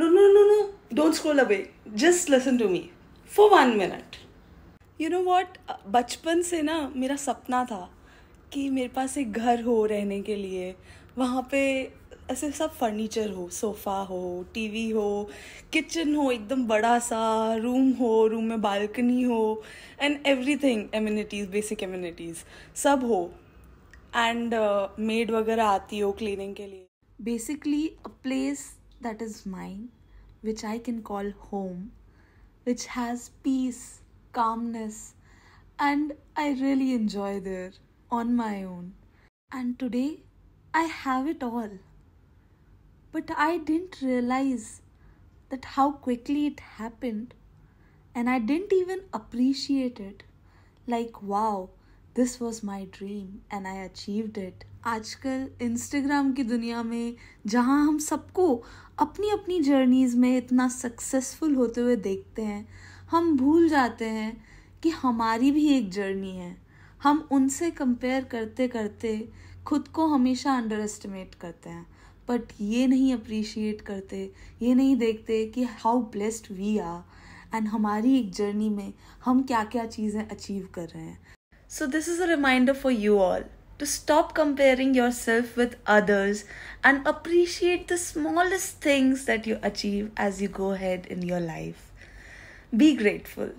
No, no, no, no. Don't scroll away. Just listen to me for one minute. You know what बचपन से ना मेरा सपना था कि मेरे पास एक घर हो रहने के लिए वहाँ पे ऐसे सब फर्नीचर हो सोफ़ा हो टीवी हो किचन हो एकदम बड़ा सा रूम हो रूम में बालकनी हो and everything amenities basic amenities सब हो एंड मेड uh, वगैरह आती हो क्लीनिंग के लिए basically a place that is mine, which I can call home, which has peace, calmness, and I really enjoy there on my own. And today I have it all. But I didn't realize that how quickly it happened, and I didn't even appreciate it. Like, wow, this was my dream and I achieved it आजकल Instagram की दुनिया में जहाँ हम सबको अपनी अपनी journeys में इतना सक्सेसफुल होते हुए देखते हैं हम भूल जाते हैं कि हमारी भी एक जर्नी है हम उनसे कंपेयर करते करते खुद को हमेशा अंडर एस्टिमेट करते हैं बट ये नहीं अप्रिशिएट करते ये नहीं देखते कि how blessed we are and हमारी एक जर्नी में हम क्या क्या चीज़ें अचीव कर रहे हैं So, this is a reminder for you all to stop comparing yourself with others and appreciate the smallest things that you achieve as you go ahead in your life. Be grateful.